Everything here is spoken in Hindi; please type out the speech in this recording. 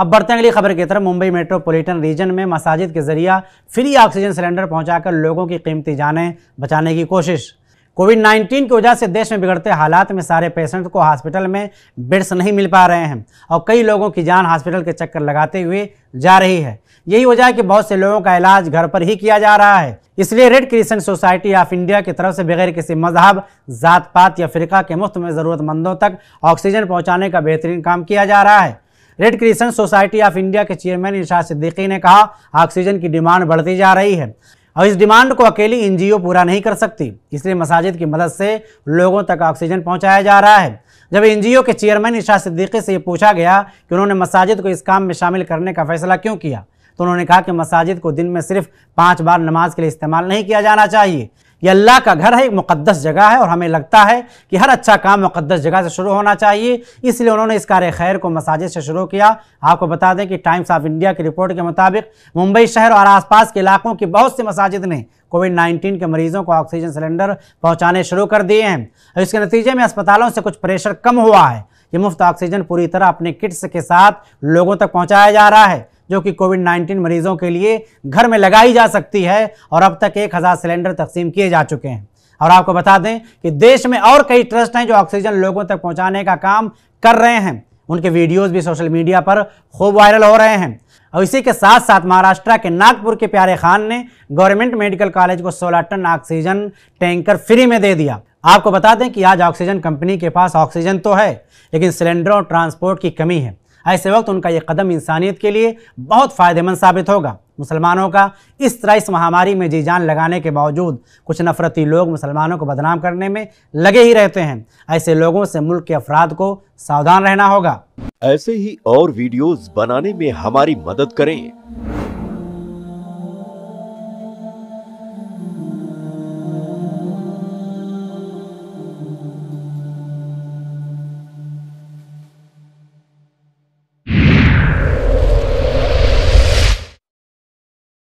अब बढ़ते हैं अगली खबर की तरफ मुंबई मेट्रोपॉलिटन रीजन में मसाजिद के जरिए फ्री ऑक्सीजन सिलेंडर पहुंचाकर लोगों की कीमती जानें बचाने की कोशिश कोविड 19 की वजह से देश में बिगड़ते हालात में सारे पेशेंट को हॉस्पिटल में बेड्स नहीं मिल पा रहे हैं और कई लोगों की जान हॉस्पिटल के चक्कर लगाते हुए जा रही है यही वजह है कि बहुत से लोगों का इलाज घर पर ही किया जा रहा है इसलिए red crescent society of India की तरफ से बगैर किसी मजहब जात पात या फिरका के मुफ्त में ज़रूरतमंदों तक ऑक्सीजन पहुँचाने का बेहतरीन काम किया जा रहा है red crescent society of India के चेयरमैन इरशाद सिद्दीकी ने कहा ऑक्सीजन की डिमांड बढ़ती जा रही है और इस डिमांड को अकेली एनजीओ पूरा नहीं कर सकती इसलिए मसाजिद की मदद से लोगों तक ऑक्सीजन पहुंचाया जा रहा है जब एनजीओ के चेयरमैन इरशाद सिद्दीकी से ये पूछा गया कि उन्होंने मसाजिद को इस काम में शामिल करने का फैसला क्यों किया तो उन्होंने कहा कि मसाजिद को दिन में सिर्फ पाँच बार नमाज के लिए इस्तेमाल नहीं किया जाना चाहिए ये अल्लाह का घर है एक मुकद्दस जगह है और हमें लगता है कि हर अच्छा काम मुकद्दस जगह से शुरू होना चाहिए इसलिए उन्होंने इस कार खैर को मसाजिद से शुरू किया आपको बता दें कि टाइम्स ऑफ इंडिया की रिपोर्ट के मुताबिक मुंबई शहर और आसपास के इलाकों की बहुत सी मसाजिद ने कोविड 19 के मरीजों को ऑक्सीजन सिलेंडर पहुँचाने शुरू कर दिए हैं और इसके नतीजे में अस्पतालों से कुछ प्रेशर कम हुआ है ये मुफ्त ऑक्सीजन पूरी तरह अपने किट्स के साथ लोगों तक पहुँचाया जा रहा है जो कि कोविड 19 मरीजों के लिए घर में लगाई जा सकती है और अब तक एक हज़ार सिलेंडर तकसीम किए जा चुके हैं और आपको बता दें कि देश में और कई ट्रस्ट हैं जो ऑक्सीजन लोगों तक पहुंचाने का काम कर रहे हैं उनके वीडियोज भी सोशल मीडिया पर खूब वायरल हो रहे हैं और इसी के साथ साथ महाराष्ट्र के नागपुर के प्यारे खान ने गवर्नमेंट मेडिकल कॉलेज को 16 टन ऑक्सीजन टैंकर फ्री में दे दिया आपको बता दें कि आज ऑक्सीजन कंपनी के पास ऑक्सीजन तो है लेकिन सिलेंडर और ट्रांसपोर्ट की कमी है ऐसे वक्त उनका ये कदम इंसानियत के लिए बहुत फ़ायदेमंद साबित होगा मुसलमानों का इस तरह इस महामारी में जी जान लगाने के बावजूद कुछ नफरती लोग मुसलमानों को बदनाम करने में लगे ही रहते हैं ऐसे लोगों से मुल्क के अफराद को सावधान रहना होगा ऐसे ही और वीडियोस बनाने में हमारी मदद करें